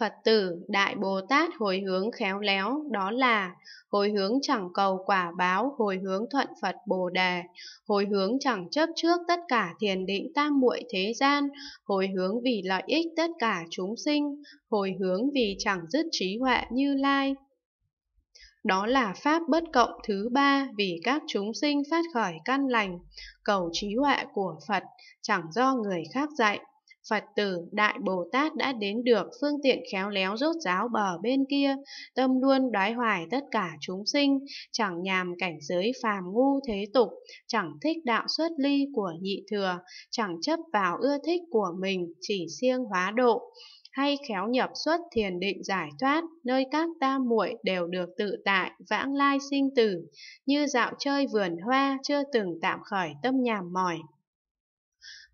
Phật tử Đại Bồ Tát hồi hướng khéo léo đó là hồi hướng chẳng cầu quả báo, hồi hướng thuận Phật Bồ Đề, hồi hướng chẳng chấp trước tất cả thiền định tam muội thế gian, hồi hướng vì lợi ích tất cả chúng sinh, hồi hướng vì chẳng dứt trí huệ như lai. Đó là pháp bất cộng thứ ba vì các chúng sinh phát khởi căn lành, cầu trí huệ của Phật, chẳng do người khác dạy. Phật tử Đại Bồ Tát đã đến được phương tiện khéo léo rốt ráo bờ bên kia, tâm luôn đoái hoài tất cả chúng sinh, chẳng nhàm cảnh giới phàm ngu thế tục, chẳng thích đạo xuất ly của nhị thừa, chẳng chấp vào ưa thích của mình, chỉ siêng hóa độ hay khéo nhập xuất thiền định giải thoát, nơi các ta muội đều được tự tại, vãng lai sinh tử, như dạo chơi vườn hoa chưa từng tạm khởi tâm nhàm mỏi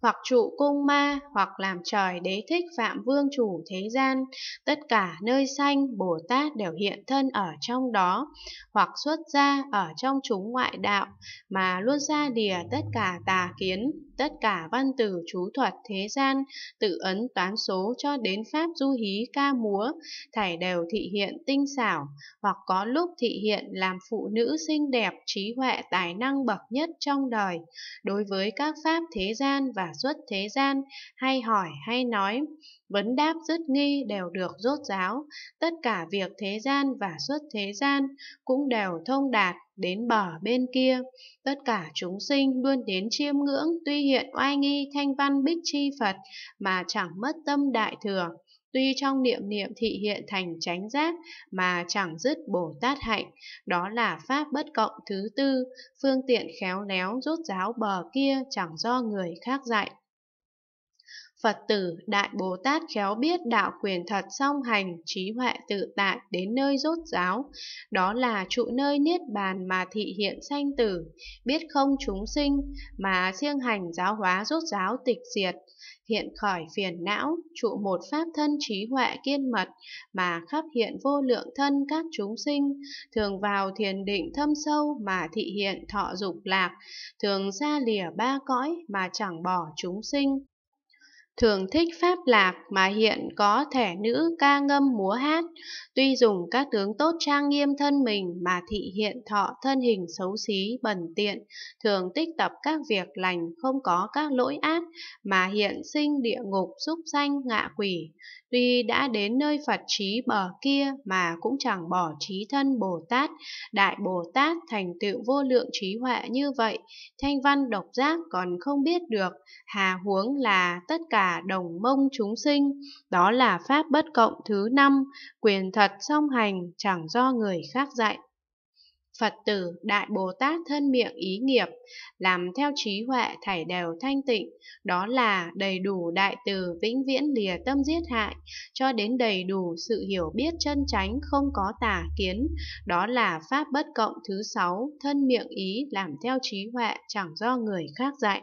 hoặc trụ cung ma, hoặc làm trời đế thích phạm vương chủ thế gian, tất cả nơi sanh Bồ Tát đều hiện thân ở trong đó, hoặc xuất ra ở trong chúng ngoại đạo, mà luôn ra đìa tất cả tà kiến, tất cả văn tử chú thuật thế gian, tự ấn toán số cho đến pháp du hí ca múa, thảy đều thị hiện tinh xảo, hoặc có lúc thị hiện làm phụ nữ xinh đẹp, trí huệ tài năng bậc nhất trong đời. Đối với các pháp thế gian và sản xuất thế gian hay hỏi hay nói vấn đáp dứt nghi đều được rốt ráo, tất cả việc thế gian và xuất thế gian cũng đều thông đạt đến bờ bên kia. Tất cả chúng sinh luôn đến chiêm ngưỡng tuy hiện oai nghi thanh văn bích chi Phật mà chẳng mất tâm đại thừa. Tuy trong niệm niệm thị hiện thành chánh giác mà chẳng dứt Bồ Tát hạnh, đó là pháp bất cộng thứ tư, phương tiện khéo léo rốt ráo bờ kia chẳng do người khác dạy. Phật tử Đại Bồ Tát khéo biết đạo quyền thật song hành, trí huệ tự tại đến nơi rốt giáo. Đó là trụ nơi niết bàn mà thị hiện sanh tử, biết không chúng sinh, mà siêng hành giáo hóa rốt giáo tịch diệt. Hiện khỏi phiền não, trụ một pháp thân trí huệ kiên mật, mà khắp hiện vô lượng thân các chúng sinh, thường vào thiền định thâm sâu mà thị hiện thọ dục lạc, thường ra lìa ba cõi mà chẳng bỏ chúng sinh, thường thích pháp lạc mà hiện có thể nữ ca ngâm múa hát, tuy dùng các tướng tốt trang nghiêm thân mình mà thị hiện thọ thân hình xấu xí, bẩn tiện, thường tích tập các việc lành không có các lỗi ác mà hiện sinh địa ngục xúc sanh ngạ quỷ, tuy đã đến nơi Phật trí bờ kia mà cũng chẳng bỏ trí thân Bồ Tát, Đại Bồ Tát thành tựu vô lượng trí huệ như vậy, thanh văn độc giác còn không biết được, hà huống là tất cả là đồng mông chúng sinh, đó là pháp bất cộng thứ năm, quyền thật song hành chẳng do người khác dạy. Phật tử Đại Bồ Tát thân miệng ý nghiệp, làm theo trí huệ thảy đều thanh tịnh, đó là đầy đủ đại từ vĩnh viễn lìa tâm giết hại, cho đến đầy đủ sự hiểu biết chân chánh không có tà kiến, đó là pháp bất cộng thứ sáu, thân miệng ý làm theo trí huệ chẳng do người khác dạy.